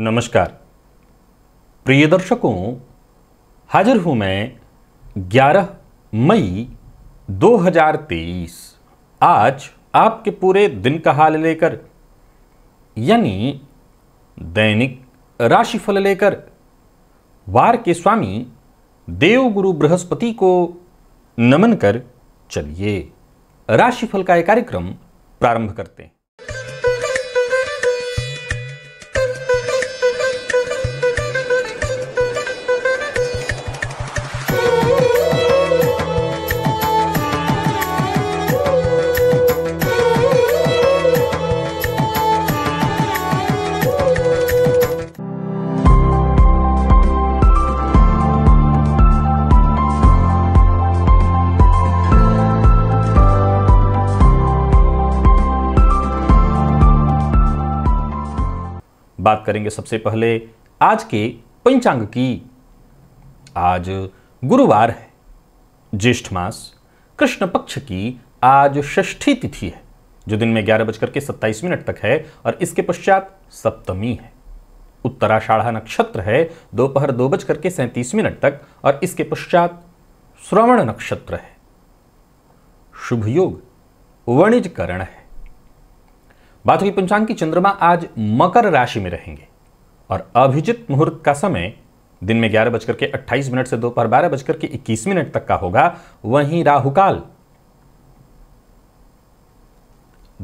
नमस्कार प्रिय दर्शकों हाजिर हूं मैं 11 मई 2023 आज आपके पूरे दिन का हाल लेकर यानी दैनिक राशिफल लेकर वार के स्वामी देवगुरु बृहस्पति को नमन कर चलिए राशिफल का यह कार्यक्रम प्रारंभ करते हैं बात करेंगे सबसे पहले आज के पंचांग की आज गुरुवार है ज्येष्ठ मास कृष्ण पक्ष की आज षष्ठी तिथि है जो दिन में ग्यारह बजकर के सत्ताईस मिनट तक है और इसके पश्चात सप्तमी है उत्तराषाढ़ा नक्षत्र है दोपहर दो, दो बजकर के सैंतीस मिनट तक और इसके पश्चात श्रवण नक्षत्र है शुभ योग वणिज करण है बात हुई पंचांग की चंद्रमा आज मकर राशि में रहेंगे और अभिजित मुहूर्त का समय दिन में ग्यारह बजकर के अट्ठाईस मिनट से दोपहर बारह बजकर के इक्कीस मिनट तक का होगा वहीं राहुकाल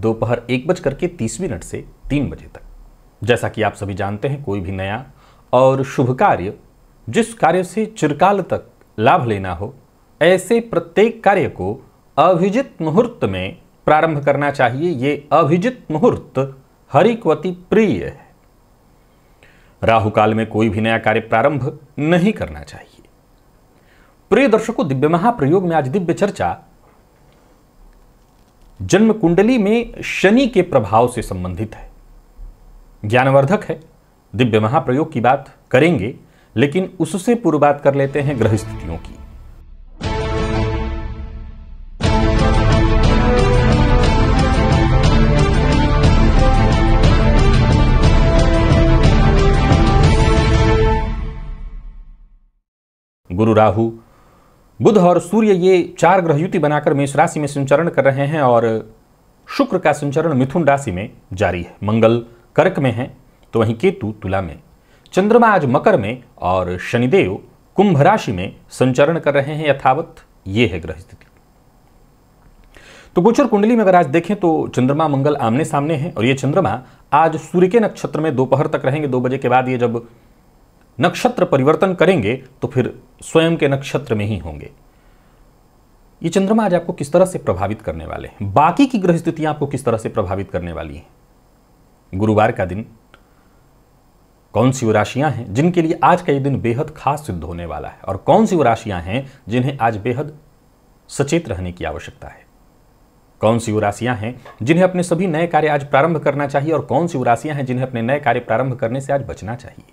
दोपहर एक बजकर के तीस मिनट से तीन बजे तक जैसा कि आप सभी जानते हैं कोई भी नया और शुभ कार्य जिस कार्य से चिरकाल तक लाभ लेना हो ऐसे प्रत्येक कार्य को अभिजित मुहूर्त में प्रारंभ करना चाहिए ये अभिजित मुहूर्त हरिक्वती प्रिय है राहु काल में कोई भी नया कार्य प्रारंभ नहीं करना चाहिए प्रिय दर्शकों दिव्य महाप्रयोग में आज दिव्य चर्चा जन्म कुंडली में शनि के प्रभाव से संबंधित है ज्ञानवर्धक है दिव्य महाप्रयोग की बात करेंगे लेकिन उससे पूर्व बात कर लेते हैं ग्रह स्थितियों की गुरु राहु बुध और सूर्य ये चार ग्रह युति बनाकर मेष राशि में संचरण कर रहे हैं और शुक्र का संचरण मिथुन राशि में जारी है मंगल कर्क में है तो वहीं केतु तुला में चंद्रमा आज मकर में और शनिदेव कुंभ राशि में संचरण कर रहे हैं यथावत ये है ग्रह स्थिति तो गोचर कुंडली में अगर आज देखें तो चंद्रमा मंगल आमने सामने हैं और ये चंद्रमा आज सूर्य के नक्षत्र में दोपहर तक रहेंगे दो बजे के बाद ये जब नक्षत्र परिवर्तन करेंगे तो फिर स्वयं के नक्षत्र में ही होंगे ये चंद्रमा आज आपको किस तरह से प्रभावित करने वाले हैं बाकी की ग्रह स्थितियां आपको किस तरह से प्रभावित करने वाली हैं गुरुवार का दिन कौन सी वो राशियां हैं जिनके लिए आज का ये दिन बेहद खास सिद्ध होने वाला है और कौन सी वो राशियां हैं जिन्हें आज बेहद सचेत रहने की आवश्यकता है कौन सी वो राशियां हैं जिन्हें अपने सभी नए कार्य आज प्रारंभ करना चाहिए और कौन सी वो राशियां हैं जिन्हें अपने नए कार्य प्रारंभ करने से आज बचना चाहिए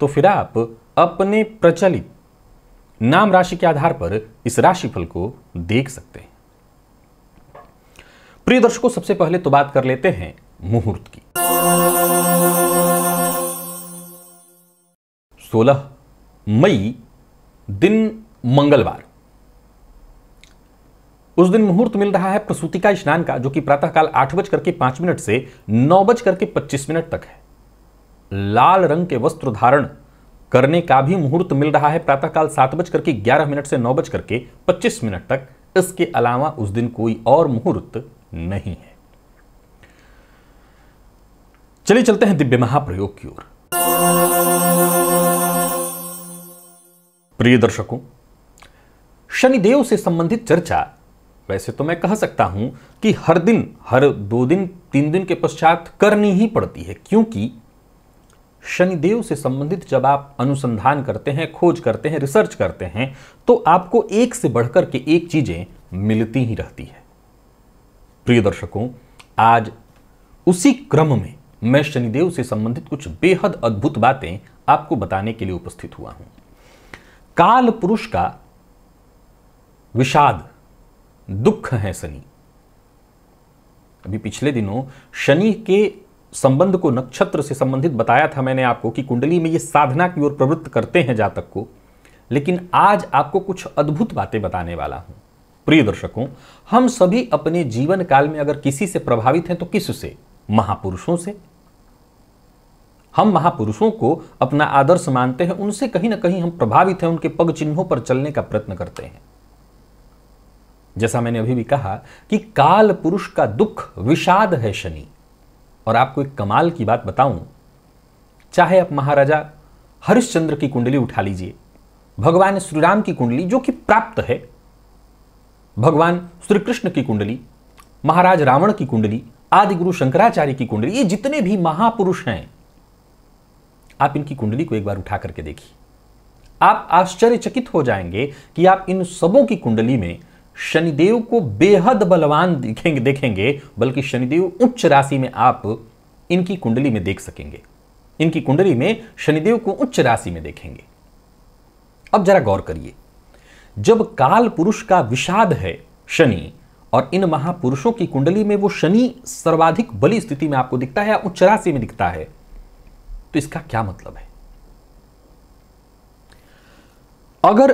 तो फिर आप अपने प्रचलित नाम राशि के आधार पर इस राशिफल को देख सकते हैं प्रिय दर्शकों सबसे पहले तो बात कर लेते हैं मुहूर्त की 16 मई दिन मंगलवार उस दिन मुहूर्त मिल रहा है प्रसूति का स्नान का जो कि प्रातःकाल आठ बज करके पांच मिनट से नौ बज करके पच्चीस मिनट तक है लाल रंग के वस्त्र धारण करने का भी मुहूर्त मिल रहा है प्रातःकाल सात बजकर के ग्यारह मिनट से नौ बजकर के पच्चीस मिनट तक इसके अलावा उस दिन कोई और मुहूर्त नहीं है चलिए चलते हैं दिव्य महाप्रयोग की ओर प्रिय दर्शकों शनिदेव से संबंधित चर्चा वैसे तो मैं कह सकता हूं कि हर दिन हर दो दिन तीन दिन के पश्चात करनी ही पड़ती है क्योंकि शनिदेव से संबंधित जब आप अनुसंधान करते हैं खोज करते हैं रिसर्च करते हैं तो आपको एक से बढ़कर के एक चीजें मिलती ही रहती है प्रिय दर्शकों आज उसी क्रम में मैं शनिदेव से संबंधित कुछ बेहद अद्भुत बातें आपको बताने के लिए उपस्थित हुआ हूं काल पुरुष का विषाद दुख है शनि अभी पिछले दिनों शनि के संबंध को नक्षत्र से संबंधित बताया था मैंने आपको कि कुंडली में ये साधना की ओर प्रवृत्त करते हैं जातक को लेकिन आज आपको कुछ अद्भुत बातें बताने वाला हूं प्रिय दर्शकों हम सभी अपने जीवन काल में अगर किसी से प्रभावित हैं तो किससे महापुरुषों से हम महापुरुषों को अपना आदर्श मानते हैं उनसे कहीं ना कहीं हम प्रभावित हैं उनके पग चिन्हों पर चलने का प्रयत्न करते हैं जैसा मैंने अभी भी कहा कि काल पुरुष का दुख विषाद है शनि और आपको एक कमाल की बात बताऊं चाहे आप महाराजा हरिश्चंद्र की कुंडली उठा लीजिए भगवान श्री राम की कुंडली जो कि प्राप्त है भगवान श्री कृष्ण की कुंडली महाराज रावण की कुंडली आदि गुरु शंकराचार्य की कुंडली ये जितने भी महापुरुष हैं आप इनकी कुंडली को एक बार उठा करके देखिए आप आश्चर्यचकित हो जाएंगे कि आप इन सबों की कुंडली में शनिदेव को बेहद बलवान दिखेंगे देखेंगे बल्कि शनिदेव उच्च राशि में आप इनकी कुंडली में देख सकेंगे इनकी कुंडली में शनिदेव को उच्च राशि में देखेंगे अब जरा गौर करिए जब काल पुरुष का विषाद है शनि और इन महापुरुषों की कुंडली में वो शनि सर्वाधिक बली स्थिति में आपको दिखता है या उच्च राशि में दिखता है तो इसका क्या मतलब है अगर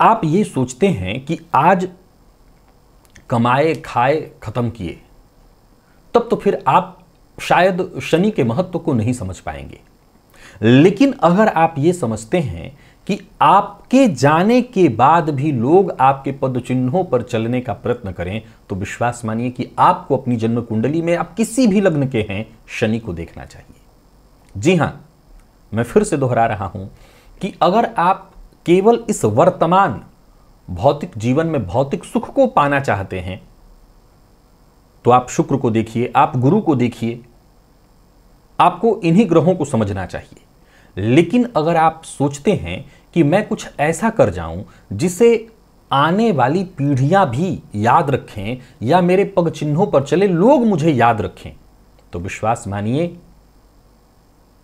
आप ये सोचते हैं कि आज कमाए खाए ख़त्म किए तब तो फिर आप शायद शनि के महत्व को नहीं समझ पाएंगे लेकिन अगर आप ये समझते हैं कि आपके जाने के बाद भी लोग आपके पद चिन्हों पर चलने का प्रयत्न करें तो विश्वास मानिए कि आपको अपनी जन्म कुंडली में आप किसी भी लग्न के हैं शनि को देखना चाहिए जी हां मैं फिर से दोहरा रहा हूं कि अगर आप केवल इस वर्तमान भौतिक जीवन में भौतिक सुख को पाना चाहते हैं तो आप शुक्र को देखिए आप गुरु को देखिए आपको इन्हीं ग्रहों को समझना चाहिए लेकिन अगर आप सोचते हैं कि मैं कुछ ऐसा कर जाऊं जिसे आने वाली पीढ़ियां भी याद रखें या मेरे पग चिन्हों पर चले लोग मुझे याद रखें तो विश्वास मानिए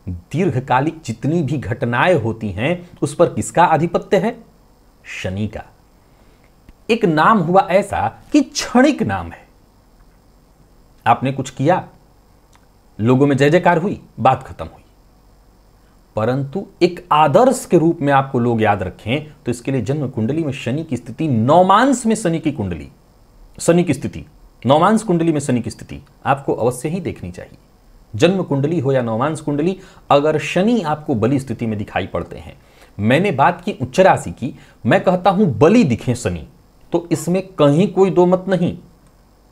दीर्घकालिक जितनी भी घटनाएं होती हैं उस पर किसका आधिपत्य है शनि का एक नाम हुआ ऐसा कि क्षणिक नाम है आपने कुछ किया लोगों में जय जयकार हुई बात खत्म हुई परंतु एक आदर्श के रूप में आपको लोग याद रखें तो इसके लिए जन्म कुंडली में शनि की स्थिति नौमांस में शनि की कुंडली शनि की स्थिति नौमांस कुंडली में शनि की स्थिति आपको अवश्य ही देखनी चाहिए जन्म कुंडली हो या नवमांश कुंडली अगर शनि आपको बली स्थिति में दिखाई पड़ते हैं मैंने बात की उच्च राशि की मैं कहता हूं बली दिखे शनि तो इसमें कहीं कोई दो मत नहीं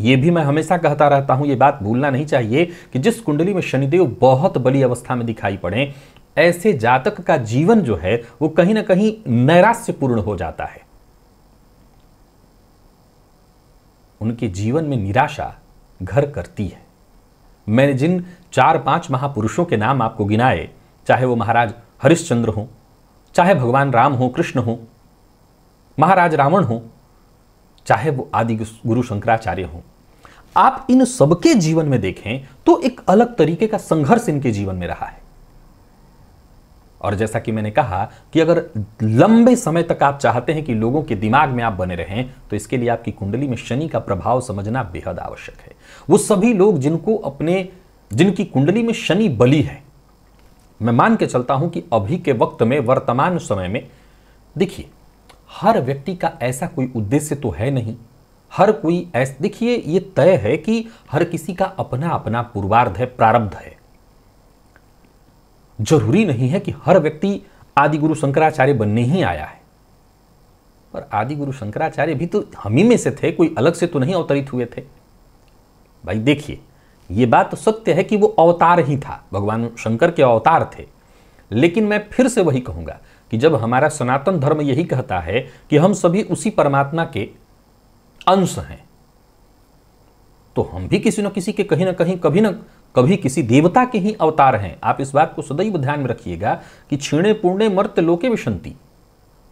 ये भी मैं हमेशा कहता रहता हूं ये बात भूलना नहीं चाहिए कि जिस कुंडली में शनिदेव बहुत बली अवस्था में दिखाई पड़े ऐसे जातक का जीवन जो है वो कहीं ना कहीं नैराश्यपूर्ण हो जाता है उनके जीवन में निराशा घर करती है मैंने जिन चार पांच महापुरुषों के नाम आपको गिनाए चाहे वो महाराज हरिश्चंद्र हों चाहे भगवान राम हो कृष्ण हो महाराज रावण हो चाहे वो आदि गुरु शंकराचार्य हों आप इन सबके जीवन में देखें तो एक अलग तरीके का संघर्ष इनके जीवन में रहा है और जैसा कि मैंने कहा कि अगर लंबे समय तक आप चाहते हैं कि लोगों के दिमाग में आप बने रहें तो इसके लिए आपकी कुंडली में शनि का प्रभाव समझना बेहद आवश्यक है वो सभी लोग जिनको अपने जिनकी कुंडली में शनि बली है मैं मान के चलता हूं कि अभी के वक्त में वर्तमान समय में देखिए हर व्यक्ति का ऐसा कोई उद्देश्य तो है नहीं हर कोई ऐसा देखिए ये तय है कि हर किसी का अपना अपना पूर्वार्ध है प्रारब्ध है जरूरी नहीं है कि हर व्यक्ति आदि गुरु शंकराचार्य बनने ही आया है पर आदि गुरु शंकराचार्य भी तो हम ही में से थे कोई अलग से तो नहीं अवतरित हुए थे भाई देखिए ये बात तो सत्य है कि वो अवतार ही था भगवान शंकर के अवतार थे लेकिन मैं फिर से वही कहूँगा कि जब हमारा सनातन धर्म यही कहता है कि हम सभी उसी परमात्मा के अंश हैं तो हम भी किसी न किसी के कहीं ना कहीं कभी ना कभी किसी देवता के ही अवतार हैं आप इस बात को सदैव ध्यान में रखिएगा कि छीणे पूर्णे मर्त लोके विशंति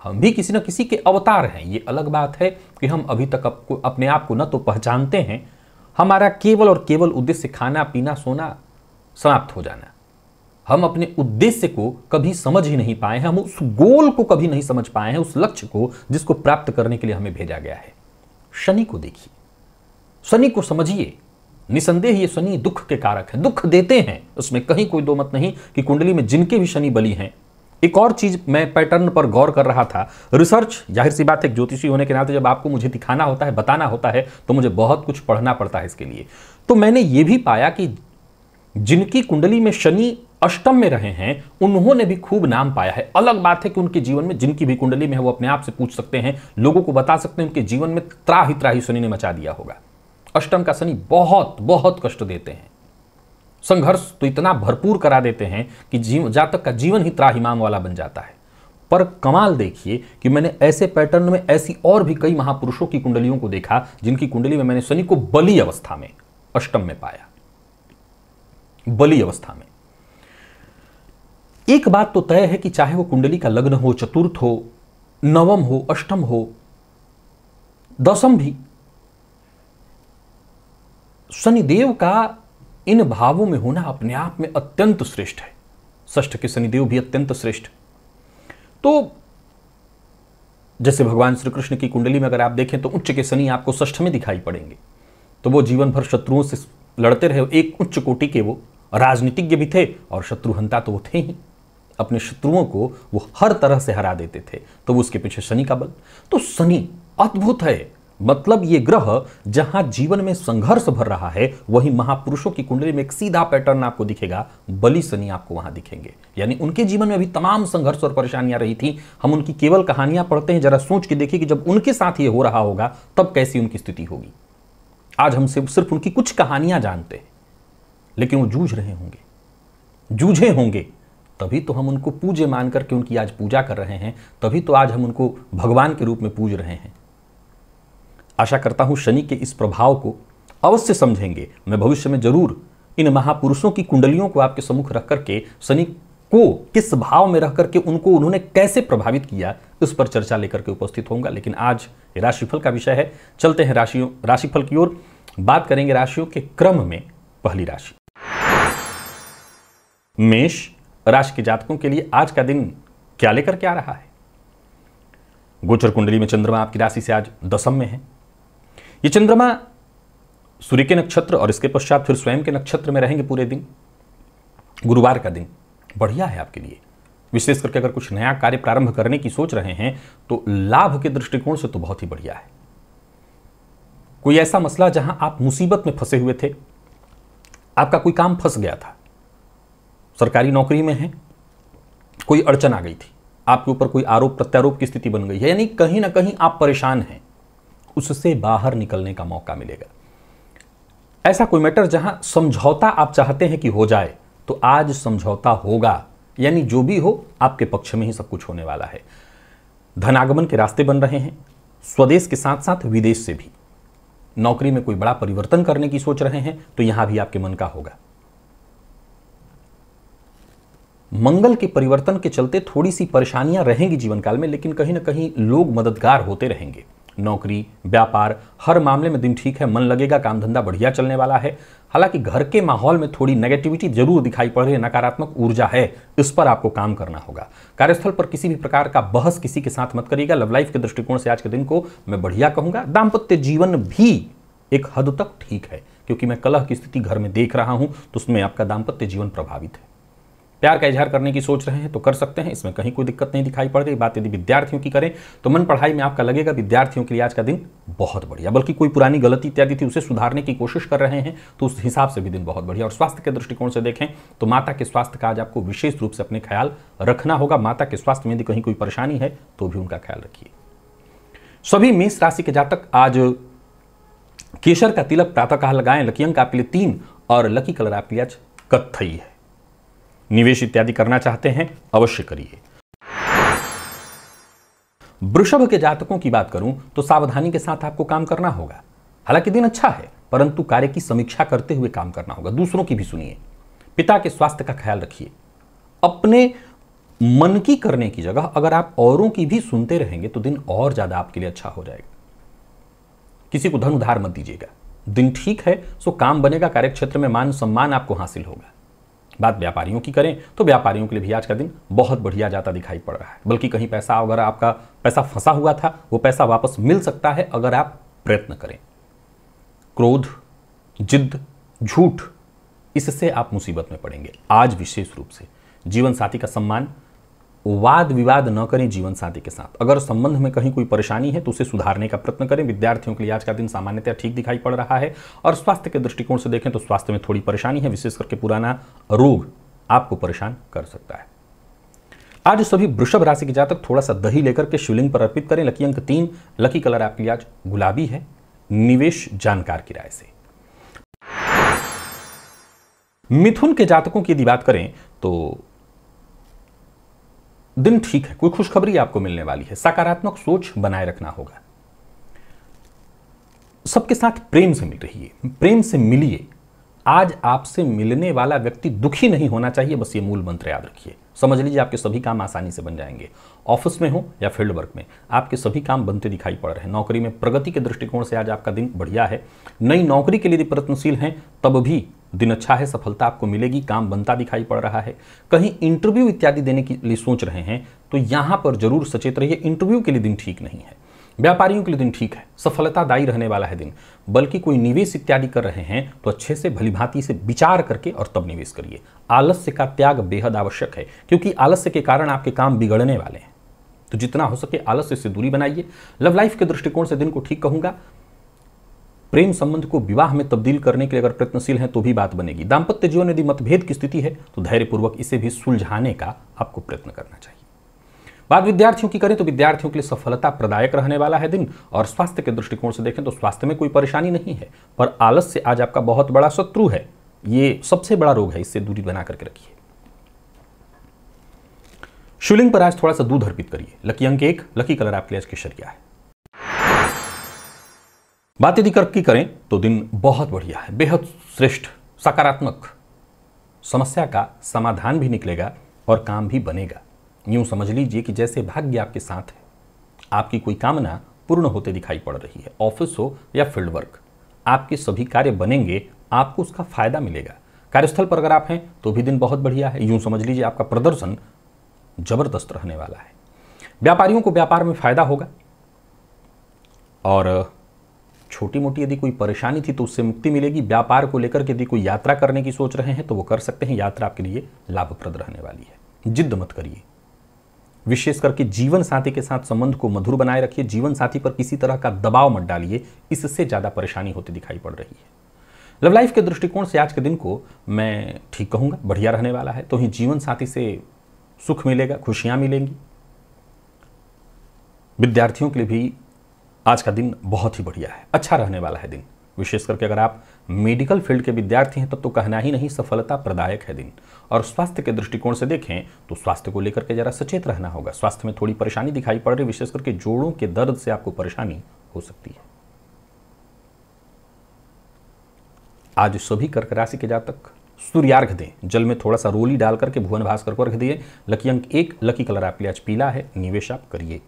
हम भी किसी न किसी के अवतार हैं ये अलग बात है कि हम अभी तक आपको अपने आप को न तो पहचानते हैं हमारा केवल और केवल उद्देश्य खाना पीना सोना समाप्त हो जाना हम अपने उद्देश्य को कभी समझ ही नहीं पाए हैं हम उस गोल को कभी नहीं समझ पाए हैं उस लक्ष्य को जिसको प्राप्त करने के लिए हमें भेजा गया है शनि को देखिए शनि को समझिए निसंदेह ये शनि दुख के कारक है दुख देते हैं उसमें कहीं कोई दो मत नहीं कि कुंडली में जिनके भी शनि बली हैं एक और चीज मैं पैटर्न पर गौर कर रहा था रिसर्च जाहिर सी बात है ज्योतिषी होने के नाते जब आपको मुझे दिखाना होता है बताना होता है तो मुझे बहुत कुछ पढ़ना पड़ता है इसके लिए तो मैंने यह भी पाया कि जिनकी कुंडली में शनि अष्टम में रहे हैं उन्होंने भी खूब नाम पाया है अलग बात है कि उनके जीवन में जिनकी भी कुंडली में है वो अपने आप से पूछ सकते हैं लोगों को बता सकते हैं उनके जीवन में त्राही त्राही शनि ने मचा दिया होगा अष्टम का शनि बहुत बहुत कष्ट देते हैं संघर्ष तो इतना भरपूर करा देते हैं कि जीव जातक का जीवन ही त्राहिमाम वाला बन जाता है पर कमाल देखिए कि मैंने ऐसे पैटर्न में ऐसी और भी कई महापुरुषों की कुंडलियों को देखा जिनकी कुंडली में मैंने शनि को बलि अवस्था में अष्टम में पाया बली अवस्था में एक बात तो तय है कि चाहे वो कुंडली का लग्न हो चतुर्थ हो नवम हो अष्टम हो दसम भी शनिदेव का इन भावों में होना अपने आप में अत्यंत श्रेष्ठ है ष्ठ के शनिदेव भी अत्यंत श्रेष्ठ तो जैसे भगवान श्री कृष्ण की कुंडली में अगर आप देखें तो उच्च के शनि आपको ष्ठ में दिखाई पड़ेंगे तो वो जीवन भर शत्रुओं से लड़ते रहे एक उच्च कोटि के वो राजनीतिज्ञ भी थे और शत्रुहंता तो वो थे ही अपने शत्रुओं को वो हर तरह से हरा देते थे तो वो उसके पीछे शनि का बल तो शनि अद्भुत है मतलब ये ग्रह जहां जीवन में संघर्ष भर रहा है वहीं महापुरुषों की कुंडली में एक सीधा पैटर्न आपको दिखेगा बलि शनि आपको वहां दिखेंगे यानी उनके जीवन में भी तमाम संघर्ष और परेशानियां रही थी हम उनकी केवल कहानियां पढ़ते हैं जरा सोच के देखिए कि जब उनके साथ ये हो रहा होगा तब कैसी उनकी स्थिति होगी आज हम सिर्फ उनकी कुछ कहानियां जानते हैं लेकिन वो जूझ रहे होंगे जूझे होंगे तभी तो हम उनको पूज्य मान करके उनकी आज पूजा कर रहे हैं तभी तो आज हम उनको भगवान के रूप में पूज रहे हैं आशा करता हूं शनि के इस प्रभाव को अवश्य समझेंगे मैं भविष्य में जरूर इन महापुरुषों की कुंडलियों को आपके सम्मुख रख करके शनि को किस भाव में रह करके उनको उन्होंने कैसे प्रभावित किया उस पर चर्चा लेकर के उपस्थित होंगे लेकिन आज राशिफल का विषय है चलते हैं राशियों राशिफल की ओर बात करेंगे राशियों के क्रम में पहली राशि मेष राशि के जातकों के लिए आज का दिन क्या लेकर के आ रहा है गोचर कुंडली में चंद्रमा आपकी राशि से आज दसम में है ये चंद्रमा सूर्य के नक्षत्र और इसके पश्चात फिर स्वयं के नक्षत्र में रहेंगे पूरे दिन गुरुवार का दिन बढ़िया है आपके लिए विशेष करके अगर कुछ नया कार्य प्रारंभ करने की सोच रहे हैं तो लाभ के दृष्टिकोण से तो बहुत ही बढ़िया है कोई ऐसा मसला जहां आप मुसीबत में फंसे हुए थे आपका कोई काम फंस गया था सरकारी नौकरी में है कोई अड़चन आ गई थी आपके ऊपर कोई आरोप प्रत्यारोप की स्थिति बन गई है यानी कहीं ना कहीं आप परेशान हैं उससे बाहर निकलने का मौका मिलेगा ऐसा कोई मैटर जहां समझौता आप चाहते हैं कि हो जाए तो आज समझौता होगा यानी जो भी हो आपके पक्ष में ही सब कुछ होने वाला है धनागमन के रास्ते बन रहे हैं स्वदेश के साथ साथ विदेश से भी नौकरी में कोई बड़ा परिवर्तन करने की सोच रहे हैं तो यहां भी आपके मन का होगा मंगल के परिवर्तन के चलते थोड़ी सी परेशानियां रहेंगी जीवन काल में लेकिन कहीं ना कहीं लोग मददगार होते रहेंगे नौकरी व्यापार हर मामले में दिन ठीक है मन लगेगा काम धंधा बढ़िया चलने वाला है हालांकि घर के माहौल में थोड़ी नेगेटिविटी जरूर दिखाई पड़ रही है नकारात्मक ऊर्जा है इस पर आपको काम करना होगा कार्यस्थल पर किसी भी प्रकार का बहस किसी के साथ मत करिएगा लव लाइफ के दृष्टिकोण से आज के दिन को मैं बढ़िया कहूंगा दाम्पत्य जीवन भी एक हद तक ठीक है क्योंकि मैं कलह की स्थिति घर में देख रहा हूं तो उसमें आपका दाम्पत्य जीवन प्रभावित है प्यार का इजहार करने की सोच रहे हैं तो कर सकते हैं इसमें कहीं कोई दिक्कत नहीं दिखाई पड़ रही बात यदि विद्यार्थियों की करें तो मन पढ़ाई में आपका लगेगा विद्यार्थियों के लिए आज का दिन बहुत बढ़िया बल्कि कोई पुरानी गलती इत्यादि थी उसे सुधारने की कोशिश कर रहे हैं तो उस हिसाब से भी दिन बहुत बढ़िया और स्वास्थ्य के दृष्टिकोण से देखें तो माता के स्वास्थ्य का आज आपको विशेष रूप से अपने ख्याल रखना होगा माता के स्वास्थ्य में यदि कहीं कोई परेशानी है तो भी उनका ख्याल रखिए सभी मेष राशि के जातक आज केसर का तिलक प्रातःकाल लगाएं लकी अंक आपके लिए तीन और लकी कलर आपके लिए आज कत्थई है निवेश इत्यादि करना चाहते हैं अवश्य करिए वृषभ के जातकों की बात करूं तो सावधानी के साथ आपको काम करना होगा हालांकि दिन अच्छा है परंतु कार्य की समीक्षा करते हुए काम करना होगा दूसरों की भी सुनिए पिता के स्वास्थ्य का ख्याल रखिए अपने मन की करने की जगह अगर आप औरों की भी सुनते रहेंगे तो दिन और ज़्यादा आपके लिए अच्छा हो जाएगा किसी को धन उधार मत दीजिएगा दिन ठीक है सो काम बनेगा कार्यक्षेत्र में मान सम्मान आपको हासिल होगा बात व्यापारियों की करें तो व्यापारियों के लिए भी आज का दिन बहुत बढ़िया जाता दिखाई पड़ रहा है बल्कि कहीं पैसा अगर आपका पैसा फंसा हुआ था वो पैसा वापस मिल सकता है अगर आप प्रयत्न करें क्रोध जिद झूठ इससे आप मुसीबत में पड़ेंगे आज विशेष रूप से जीवन साथी का सम्मान वाद विवाद न करें जीवन साथी के साथ अगर संबंध में कहीं कोई परेशानी है तो उसे सुधारने का प्रयत्न करें विद्यार्थियों के लिए आज का दिन सामान्यतः ठीक दिखाई पड़ रहा है और स्वास्थ्य के दृष्टिकोण से देखें तो स्वास्थ्य में थोड़ी परेशानी है विशेष करके पुराना रोग आपको परेशान कर सकता है आज सभी वृषभ राशि के जातक थोड़ा सा दही लेकर के शिवलिंग पर अर्पित करें लकी अंक तीन लकी कलर आपके लिए आज गुलाबी है निवेश जानकार की राय से मिथुन के जातकों की यदि बात करें तो दिन ठीक है कोई खुशखबरी आपको मिलने वाली है सकारात्मक सोच बनाए रखना होगा सबके साथ प्रेम से मिल रही है प्रेम से मिलिए आज आपसे मिलने वाला व्यक्ति दुखी नहीं होना चाहिए बस ये मूल मंत्र याद रखिए समझ लीजिए आपके सभी काम आसानी से बन जाएंगे ऑफिस में हो या फील्ड वर्क में आपके सभी काम बनते दिखाई पड़ रहे हैं नौकरी में प्रगति के दृष्टिकोण से आज आपका दिन बढ़िया है नई नौकरी के लिए यदि प्रयत्नशील हैं तब भी दिन अच्छा है सफलता आपको मिलेगी काम बनता दिखाई पड़ रहा है कहीं इंटरव्यू इत्यादि देने के लिए सोच रहे हैं तो यहां पर जरूर सचेत रहिए इंटरव्यू के लिए दिन ठीक नहीं है व्यापारियों के लिए दिन ठीक है सफलतादायी रहने वाला है दिन बल्कि कोई निवेश इत्यादि कर रहे हैं तो अच्छे से भलीभांति से विचार करके और तब निवेश करिए आलस्य का त्याग बेहद आवश्यक है क्योंकि आलस्य के कारण आपके काम बिगड़ने वाले हैं तो जितना हो सके आलस्य से दूरी बनाइए लव लाइफ के दृष्टिकोण से दिन को ठीक कहूंगा प्रेम संबंध को विवाह में तब्दील करने के लिए अगर प्रयत्नशील हैं तो भी बात बनेगी दाम्पत्य जीवन यदि मतभेद की स्थिति है तो धैर्यपूर्वक इसे भी सुलझाने का आपको प्रयत्न करना चाहिए बात विद्यार्थियों की करें तो विद्यार्थियों के लिए सफलता प्रदायक रहने वाला है दिन और स्वास्थ्य के दृष्टिकोण से देखें तो स्वास्थ्य में कोई परेशानी नहीं है पर आलस्य आज आपका बहुत बड़ा शत्रु है ये सबसे बड़ा रोग है इससे दूरी बना करके रखिए शिवलिंग पर आज थोड़ा सा दूध अर्पित करिए लकी अंक एक लकी कलर आपके लिए आज केसर क्या है बात यदि की करें तो दिन बहुत बढ़िया है बेहद श्रेष्ठ सकारात्मक समस्या का समाधान भी निकलेगा और काम भी बनेगा यूं समझ लीजिए कि जैसे भाग्य आपके साथ है आपकी कोई कामना पूर्ण होते दिखाई पड़ रही है ऑफिस हो या फील्ड वर्क आपके सभी कार्य बनेंगे आपको उसका फायदा मिलेगा कार्यस्थल पर अगर आप हैं तो भी दिन बहुत बढ़िया है यूं समझ लीजिए आपका प्रदर्शन जबरदस्त रहने वाला है व्यापारियों को व्यापार में फायदा होगा और छोटी मोटी यदि कोई परेशानी थी तो उससे मुक्ति मिलेगी व्यापार को लेकर यदि कोई यात्रा करने की सोच रहे हैं तो वो कर सकते हैं यात्रा आपके लिए लाभप्रद रहने वाली है जिद्द मत करिए विशेष करके जीवन साथी के साथ संबंध को मधुर बनाए रखिए जीवन साथी पर किसी तरह का दबाव मत डालिए इससे ज़्यादा परेशानी होती दिखाई पड़ रही है लव लाइफ के दृष्टिकोण से आज के दिन को मैं ठीक कहूंगा बढ़िया रहने वाला है तो ही जीवन साथी से सुख मिलेगा खुशियां मिलेंगी विद्यार्थियों के लिए भी आज का दिन बहुत ही बढ़िया है अच्छा रहने वाला है दिन विशेष करके अगर आप मेडिकल फील्ड के विद्यार्थी हैं तब तो, कहना ही नहीं सफलता प्रदायक है दिन और स्वास्थ्य के दृष्टिकोण से देखें तो स्वास्थ्य को लेकर के ज़रा सचेत रहना होगा स्वास्थ्य में थोड़ी परेशानी दिखाई पड़ रही विशेष करके जोड़ों के दर्द से आपको परेशानी हो सकती है आज सभी कर्क राशि के जातक सूर्यार्घ दें जल में थोड़ा सा रोली डालकर के भुवन भास्कर को रख दिए लकी अंक एक लकी कलर आपके लिए आज पीला है निवेश आप करिए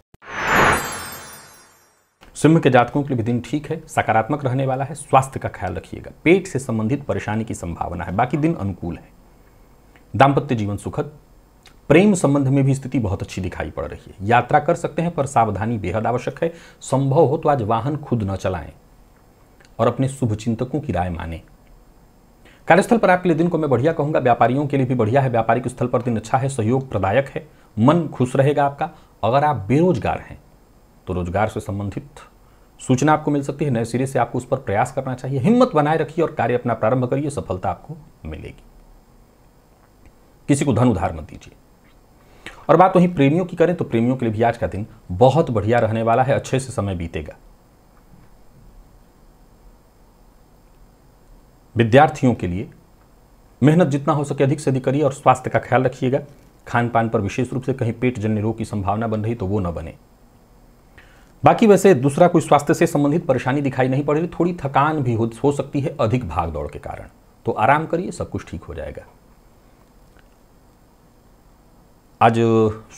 सिंह के जातकों के लिए भी दिन ठीक है सकारात्मक रहने वाला है स्वास्थ्य का ख्याल रखिएगा पेट से संबंधित परेशानी की संभावना है बाकी दिन अनुकूल है दाम्पत्य जीवन सुखद प्रेम संबंध में भी स्थिति बहुत अच्छी दिखाई पड़ रही है यात्रा कर सकते हैं पर सावधानी बेहद आवश्यक है संभव हो तो आज वाहन खुद न चलाएं और अपने शुभ चिंतकों की राय माने कार्यस्थल पर आपके लिए दिन को मैं बढ़िया कहूंगा व्यापारियों के लिए भी बढ़िया है व्यापारिक स्थल पर दिन अच्छा है सहयोग प्रदायक है मन खुश रहेगा आपका अगर आप बेरोजगार हैं तो रोजगार से संबंधित सूचना आपको मिल सकती है नए सिरे से आपको उस पर प्रयास करना चाहिए हिम्मत बनाए रखिए और कार्य अपना प्रारंभ करिए सफलता आपको मिलेगी किसी को धन उधार मत दीजिए और बात वहीं प्रेमियों की करें तो प्रेमियों के लिए भी आज का दिन बहुत बढ़िया रहने वाला है अच्छे से समय बीतेगा विद्यार्थियों के लिए मेहनत जितना हो सके अधिक से अधिक करिए और स्वास्थ्य का ख्याल रखिएगा खान पान पर विशेष रूप से कहीं पेट जन्य रोग की संभावना बन रही तो वो न बने बाकी वैसे दूसरा कोई स्वास्थ्य से संबंधित परेशानी दिखाई नहीं पड़ रही थोड़ी थकान भी हो, हो सकती है अधिक भाग दौड़ के कारण तो आराम करिए सब कुछ ठीक हो जाएगा आज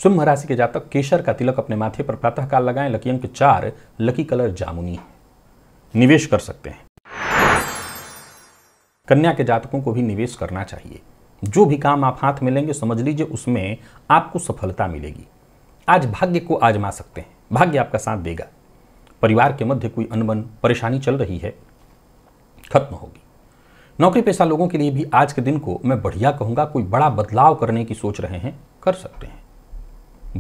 सिंह राशि के जातक केशर का तिलक अपने माथे पर प्रातःकाल लगाएं लकी अंक चार लकी कलर जामुनी निवेश कर सकते हैं कन्या के जातकों को भी निवेश करना चाहिए जो भी काम आप हाथ में लेंगे समझ लीजिए उसमें आपको सफलता मिलेगी आज भाग्य को आजमा सकते हैं भाग्य आपका साथ देगा परिवार के मध्य कोई अनबन परेशानी चल रही है खत्म होगी नौकरी पेशा लोगों के लिए भी आज के दिन को मैं बढ़िया कहूंगा कोई बड़ा बदलाव करने की सोच रहे हैं कर सकते हैं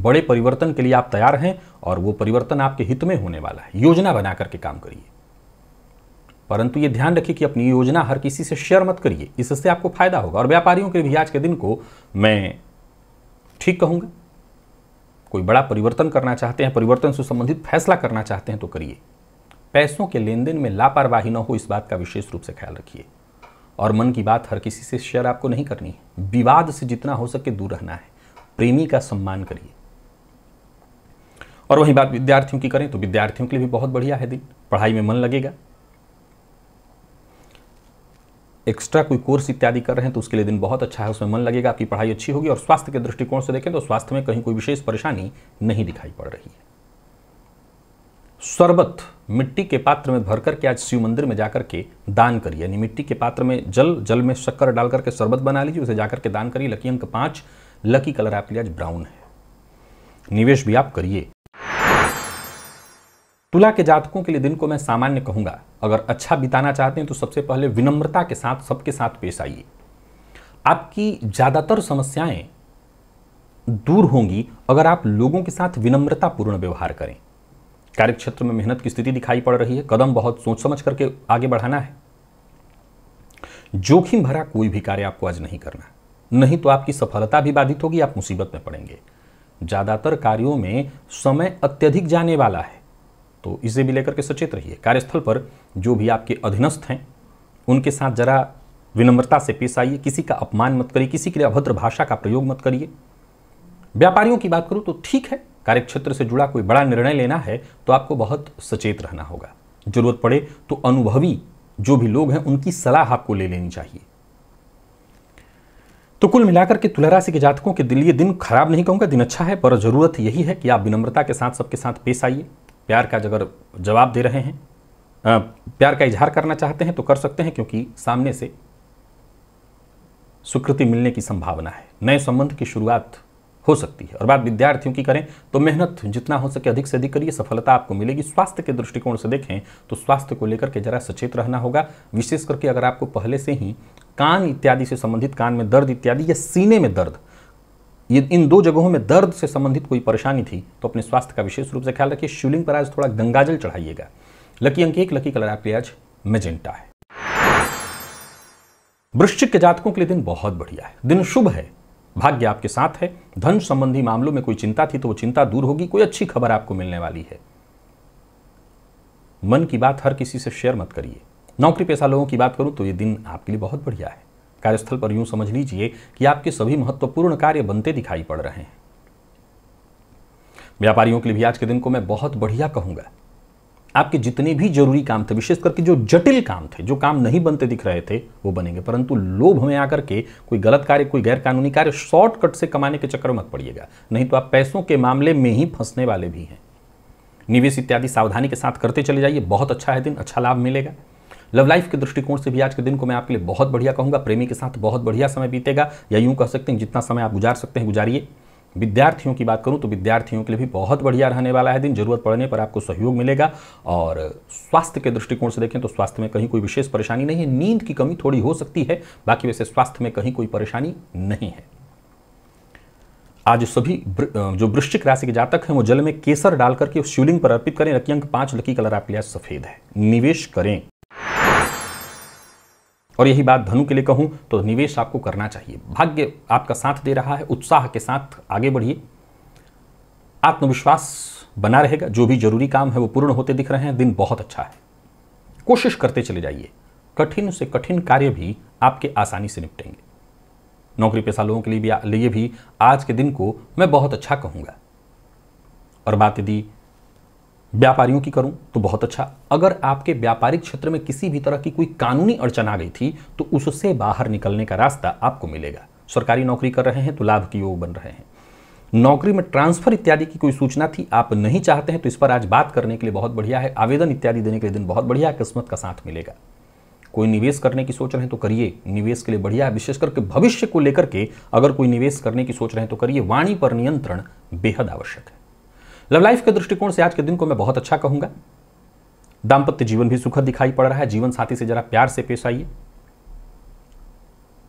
बड़े परिवर्तन के लिए आप तैयार हैं और वो परिवर्तन आपके हित में होने वाला है योजना बना करके काम करिए परंतु ये ध्यान रखिए कि अपनी योजना हर किसी से शेयर मत करिए इससे आपको फायदा होगा और व्यापारियों के भी आज के दिन को मैं ठीक कहूंगा कोई बड़ा परिवर्तन करना चाहते हैं परिवर्तन से संबंधित फैसला करना चाहते हैं तो करिए पैसों के लेन देन में लापरवाही न हो इस बात का विशेष रूप से ख्याल रखिए और मन की बात हर किसी से शेयर आपको नहीं करनी है विवाद से जितना हो सके दूर रहना है प्रेमी का सम्मान करिए और वही बात विद्यार्थियों की करें तो विद्यार्थियों के लिए भी बहुत बढ़िया है दिन पढ़ाई में मन लगेगा एक्स्ट्रा कोई कोर्स इत्यादि कर रहे हैं तो उसके लिए दिन बहुत अच्छा है उसमें मन लगेगा आपकी पढ़ाई अच्छी होगी और स्वास्थ्य के दृष्टिकोण से देखें तो स्वास्थ्य में कहीं कोई विशेष परेशानी नहीं दिखाई पड़ रही है शरबत मिट्टी के पात्र में भर करके आज शिव मंदिर में जाकर के दान करिए यानी मिट्टी के पात्र में जल जल में शक्कर डाल करके शरबत बना लीजिए उसे जाकर के दान करिए लकी अंक पाँच लकी कलर आपके लिए आज ब्राउन है निवेश भी आप करिए तुला के जातकों के लिए दिन को मैं सामान्य कहूंगा अगर अच्छा बिताना चाहते हैं तो सबसे पहले विनम्रता के साथ सबके साथ पेश आइए आपकी ज़्यादातर समस्याएं दूर होंगी अगर आप लोगों के साथ विनम्रतापूर्ण व्यवहार करें कार्यक्षेत्र में मेहनत की स्थिति दिखाई पड़ रही है कदम बहुत सोच समझ करके आगे बढ़ाना है जोखिम भरा कोई भी कार्य आपको आज नहीं करना नहीं तो आपकी सफलता भी बाधित होगी आप मुसीबत में पड़ेंगे ज़्यादातर कार्यों में समय अत्यधिक जाने वाला है तो इसे भी लेकर के सचेत रहिए कार्यस्थल पर जो भी आपके अधीनस्थ हैं उनके साथ जरा विनम्रता से पेश आइए किसी का अपमान मत करिए किसी के लिए अभद्र भाषा का प्रयोग मत करिए व्यापारियों की बात करूँ तो ठीक है कार्यक्षेत्र से जुड़ा कोई बड़ा निर्णय लेना है तो आपको बहुत सचेत रहना होगा जरूरत पड़े तो अनुभवी जो भी लोग हैं उनकी सलाह आपको ले लेनी चाहिए तो कुल मिलाकर के तुला राशि के जातकों के लिए दिन खराब नहीं कहूंगा दिन अच्छा है पर जरूरत यही है कि आप विनम्रता के साथ सबके साथ पेश आइए प्यार का अगर जवाब दे रहे हैं प्यार का इजहार करना चाहते हैं तो कर सकते हैं क्योंकि सामने से स्वीकृति मिलने की संभावना है नए संबंध की शुरुआत हो सकती है और बात विद्यार्थियों की करें तो मेहनत जितना हो सके अधिक से अधिक करिए सफलता आपको मिलेगी स्वास्थ्य के दृष्टिकोण से देखें तो स्वास्थ्य को लेकर के जरा सचेत रहना होगा विशेष करके अगर आपको पहले से ही कान इत्यादि से संबंधित कान में दर्द इत्यादि या सीने में दर्द ये इन दो जगहों में दर्द से संबंधित कोई परेशानी थी तो अपने स्वास्थ्य का विशेष रूप से ख्याल रखिए शिवलिंग पर आज थोड़ा गंगाजल चढ़ाइएगा लकी अंक एक लकी कलर आपके लिए आज मेजेंटा है वृश्चिक के जातकों के लिए दिन बहुत बढ़िया है दिन शुभ है भाग्य आपके साथ है धन संबंधी मामलों में कोई चिंता थी तो वो चिंता दूर होगी कोई अच्छी खबर आपको मिलने वाली है मन की बात हर किसी से शेयर मत करिए नौकरी पेशा लोगों की बात करूं तो ये दिन आपके लिए बहुत बढ़िया है कार्यस्थल पर यूं समझ लीजिए कि आपके सभी महत्वपूर्ण कार्य बनते दिखाई पड़ रहे हैं व्यापारियों के लिए भी आज के दिन को मैं बहुत बढ़िया कहूंगा आपके जितने भी जरूरी काम थे विशेष करके जो जटिल काम थे जो काम नहीं बनते दिख रहे थे वो बनेंगे परंतु लोभ में आकर के कोई गलत कार्य कोई गैरकानूनी कार्य शॉर्टकट से कमाने के चक्कर मत पड़िएगा नहीं तो आप पैसों के मामले में ही फंसने वाले भी हैं निवेश इत्यादि सावधानी के साथ करते चले जाइए बहुत अच्छा है दिन अच्छा लाभ मिलेगा लव लाइफ के दृष्टिकोण से भी आज के दिन को मैं आपके लिए बहुत बढ़िया कहूँगा प्रेमी के साथ बहुत बढ़िया समय बीतेगा या यूँ कह सकते हैं जितना समय आप गुजार सकते हैं गुजारिए विद्यार्थियों की बात करूं तो विद्यार्थियों के लिए भी बहुत बढ़िया रहने वाला है दिन जरूरत पड़ने पर आपको सहयोग मिलेगा और स्वास्थ्य के दृष्टिकोण से देखें तो स्वास्थ्य में कहीं कोई विशेष परेशानी नहीं है नींद की कमी थोड़ी हो सकती है बाकी वैसे स्वास्थ्य में कहीं कोई परेशानी नहीं है आज सभी जो वृश्चिक राशि के जातक हैं वो जल में केसर डाल करके शिवलिंग पर अर्पित करें रकी अंक पांच लकी कलर आपके लिए सफेद है निवेश करें और यही बात धनु के लिए कहूँ तो निवेश आपको करना चाहिए भाग्य आपका साथ दे रहा है उत्साह के साथ आगे बढ़िए आत्मविश्वास बना रहेगा जो भी जरूरी काम है वो पूर्ण होते दिख रहे हैं दिन बहुत अच्छा है कोशिश करते चले जाइए कठिन से कठिन कार्य भी आपके आसानी से निपटेंगे नौकरी पेशा लोगों के लिए भी लिए भी आज के दिन को मैं बहुत अच्छा कहूँगा और बात यदि व्यापारियों की करूं तो बहुत अच्छा अगर आपके व्यापारिक क्षेत्र में किसी भी तरह की कोई कानूनी अड़चन आ गई थी तो उससे बाहर निकलने का रास्ता आपको मिलेगा सरकारी नौकरी कर रहे हैं तो लाभ के योग बन रहे हैं नौकरी में ट्रांसफर इत्यादि की कोई सूचना थी आप नहीं चाहते हैं तो इस पर आज बात करने के लिए बहुत बढ़िया है आवेदन इत्यादि देने के लिए दिन बहुत बढ़िया किस्मत का साथ मिलेगा कोई निवेश करने की सोच रहे हैं तो करिए निवेश के लिए बढ़िया है विशेष करके भविष्य को लेकर के अगर कोई निवेश करने की सोच रहे हैं तो करिए वाणी पर नियंत्रण बेहद आवश्यक है लव लाइफ के दृष्टिकोण से आज के दिन को मैं बहुत अच्छा कहूंगा दाम्पत्य जीवन भी सुखद दिखाई पड़ रहा है जीवन साथी से जरा प्यार से पेश आइए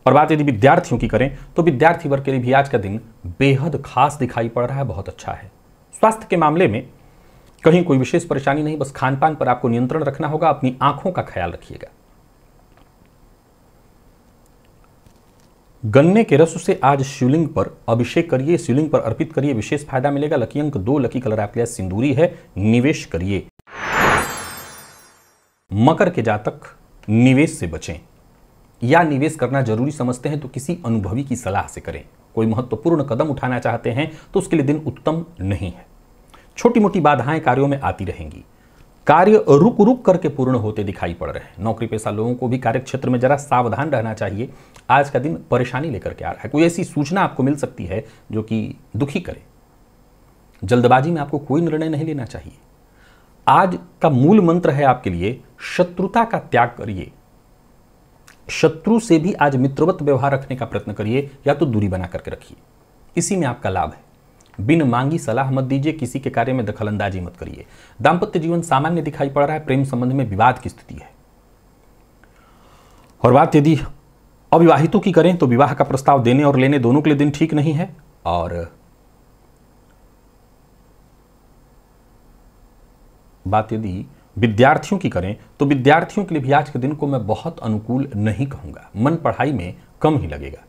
और बात यदि विद्यार्थियों की करें तो विद्यार्थी वर्ग के लिए भी आज का दिन बेहद खास दिखाई पड़ रहा है बहुत अच्छा है स्वास्थ्य के मामले में कहीं कोई विशेष परेशानी नहीं बस खान पान पर आपको नियंत्रण रखना होगा अपनी आंखों का ख्याल रखिएगा गन्ने के रस से आज शिवलिंग पर अभिषेक करिए शिवलिंग पर अर्पित करिए विशेष फायदा मिलेगा लकी अंक दो लकी कलर आपके लिए सिंदूरी है निवेश करिए मकर के जातक निवेश से बचें या निवेश करना जरूरी समझते हैं तो किसी अनुभवी की सलाह से करें कोई महत्वपूर्ण कदम उठाना चाहते हैं तो उसके लिए दिन उत्तम नहीं है छोटी मोटी बाधाएं कार्यों में आती रहेंगी कार्य रुक रुक करके पूर्ण होते दिखाई पड़ रहे हैं नौकरी पेशा लोगों को भी कार्यक्षेत्र में जरा सावधान रहना चाहिए आज का दिन परेशानी लेकर के आ रहा है कोई ऐसी सूचना आपको मिल सकती है जो कि दुखी करे जल्दबाजी में आपको कोई निर्णय नहीं लेना चाहिए आज का मूल मंत्र है आपके लिए शत्रुता का त्याग करिए शत्रु से भी आज मित्रवत व्यवहार रखने का प्रयत्न करिए या तो दूरी बना करके रखिए इसी में आपका लाभ है बिन मांगी सलाह मत दीजिए किसी के कार्य में दखलंदाजी मत करिए दाम्पत्य जीवन सामान्य दिखाई पड़ रहा है प्रेम संबंध में विवाद की स्थिति है और बात यदि अविवाहितों की करें तो विवाह का प्रस्ताव देने और लेने दोनों के लिए दिन ठीक नहीं है और बात यदि विद्यार्थियों की करें तो विद्यार्थियों के लिए भी आज के दिन को मैं बहुत अनुकूल नहीं कहूंगा मन पढ़ाई में कम ही लगेगा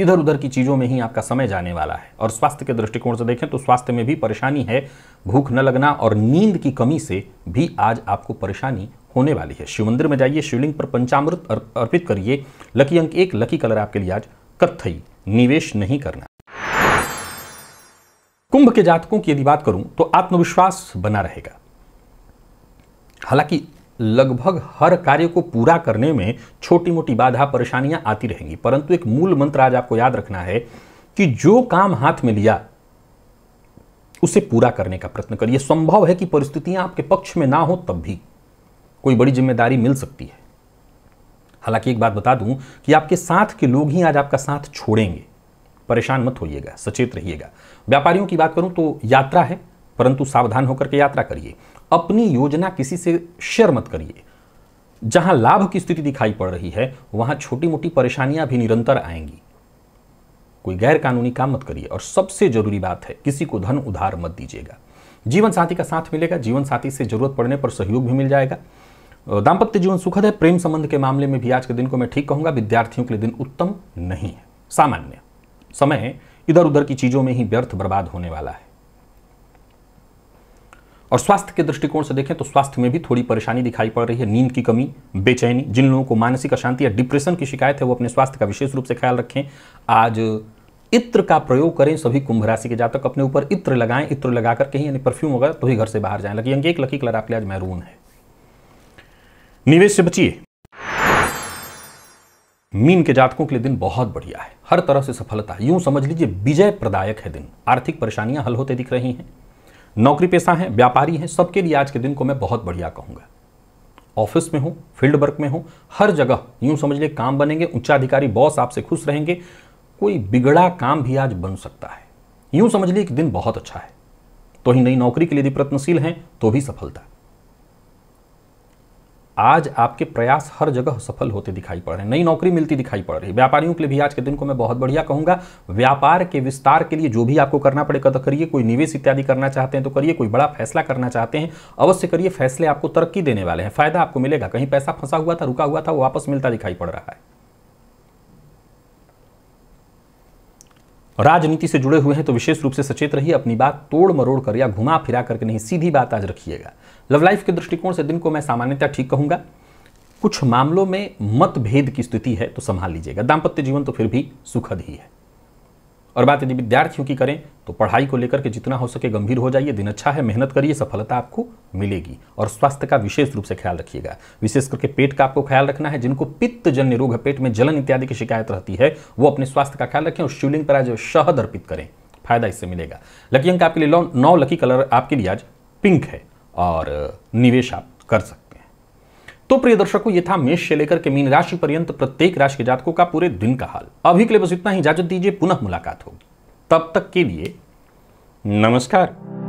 इधर उधर की चीज़ों में ही आपका समय जाने वाला है और स्वास्थ्य के दृष्टिकोण से देखें तो स्वास्थ्य में भी परेशानी है भूख न लगना और नींद की कमी से भी आज आपको परेशानी होने वाली है शिव मंदिर में जाइए शिवलिंग पर पंचामृत अर्पित करिए लकी अंक एक लकी कलर आपके लिए आज कत्थई निवेश नहीं करना कुंभ के जातकों की यदि बात करूं तो आत्मविश्वास बना रहेगा हालांकि लगभग हर कार्य को पूरा करने में छोटी मोटी बाधा परेशानियां आती रहेंगी परंतु एक मूल मंत्र आज आपको याद रखना है कि जो काम हाथ में लिया उसे पूरा करने का प्रयत्न करिए संभव है कि परिस्थितियां आपके पक्ष में ना हो तब भी कोई बड़ी जिम्मेदारी मिल सकती है हालांकि एक बात बता दूं कि आपके साथ के लोग ही आज आपका साथ छोड़ेंगे परेशान मत होइएगा सचेत रहिएगा व्यापारियों की बात करूं तो यात्रा है परंतु सावधान होकर के यात्रा करिए अपनी योजना किसी से शेयर मत करिए जहां लाभ की स्थिति दिखाई पड़ रही है वहां छोटी मोटी परेशानियां भी निरंतर आएंगी कोई गैर कानूनी काम मत करिए और सबसे जरूरी बात है किसी को धन उधार मत दीजिएगा जीवन साथी का साथ मिलेगा जीवन साथी से जरूरत पड़ने पर सहयोग भी मिल जाएगा दाम्पत्य जीवन सुखद है प्रेम संबंध के मामले में भी आज के दिन को मैं ठीक कहूंगा विद्यार्थियों के लिए दिन उत्तम नहीं है सामान्य समय इधर उधर की चीजों में ही व्यर्थ बर्बाद होने वाला है और स्वास्थ्य के दृष्टिकोण से देखें तो स्वास्थ्य में भी थोड़ी परेशानी दिखाई पड़ रही है नींद की कमी बेचैनी जिन लोगों को मानसिक अशांति या डिप्रेशन की शिकायत है वो अपने स्वास्थ्य का विशेष रूप से ख्याल रखें आज इत्र का प्रयोग करें सभी कुंभ राशि के जातक अपने ऊपर इत्र लगाएं इत्र लगा करके ही यानी परफ्यूम वगैरह तो ही घर से बाहर जाएं लकी अंक एक लकी कलर आपके आज मैरून है निवेश से बचिए मीन के जातकों के लिए दिन बहुत बढ़िया है हर तरह से सफलता यूं समझ लीजिए विजय प्रदायक है दिन आर्थिक परेशानियां हल होते दिख रही हैं नौकरी पेशा हैं व्यापारी हैं सबके लिए आज के दिन को मैं बहुत बढ़िया कहूँगा ऑफिस में हूँ फील्ड वर्क में हूँ हर जगह यूँ समझ लिए काम बनेंगे उच्चाधिकारी बॉस आपसे खुश रहेंगे कोई बिगड़ा काम भी आज बन सकता है यूँ समझ लिए कि दिन बहुत अच्छा है तो ही नई नौकरी के लिए यदि प्रयत्नशील हैं तो भी सफलता आज आपके प्रयास हर जगह सफल होते दिखाई पड़ रहे हैं नई नौकरी मिलती दिखाई पड़ रही है व्यापारियों के लिए भी आज के दिन को मैं बहुत बढ़िया कहूंगा व्यापार के विस्तार के लिए जो भी आपको करना पड़ेगा तो करिए कोई निवेश इत्यादि करना चाहते हैं तो करिए कोई बड़ा फैसला करना चाहते हैं अवश्य करिए फैसले आपको तरक्की देने वाले हैं फायदा आपको मिलेगा कहीं पैसा फंसा हुआ था रुका हुआ था वो वापस मिलता दिखाई पड़ रहा है राजनीति से जुड़े हुए हैं तो विशेष रूप से सचेत रहिए अपनी बात तोड़ मरोड़ कर या घुमा फिरा करके नहीं सीधी बात आज रखिएगा लव लाइफ के दृष्टिकोण से दिन को मैं सामान्यतः ठीक कहूंगा कुछ मामलों में मतभेद की स्थिति है तो संभाल लीजिएगा दाम्पत्य जीवन तो फिर भी सुखद ही है और बात यदि विद्यार्थियों की करें तो पढ़ाई को लेकर के जितना हो सके गंभीर हो जाइए दिन अच्छा है मेहनत करिए सफलता आपको मिलेगी और स्वास्थ्य का विशेष रूप से ख्याल रखिएगा विशेष करके पेट का आपको ख्याल रखना है जिनको पित्त जन्य रोग है पेट में जलन इत्यादि की शिकायत रहती है वो अपने स्वास्थ्य का ख्याल रखें और शिवलिंग पर आज शहद अर्पित करें फायदा इससे मिलेगा लकी अंक आपके लिए नौ लकी कलर आपके लिए आज पिंक है और निवेश आप कर सकते तो प्रिय दर्शकों ये था मेष से लेकर के मीन राशि पर्यंत प्रत्येक राशि के जातकों का पूरे दिन का हाल अभी के लिए बस इतना ही इजाजत दीजिए पुनः मुलाकात होगी तब तक के लिए नमस्कार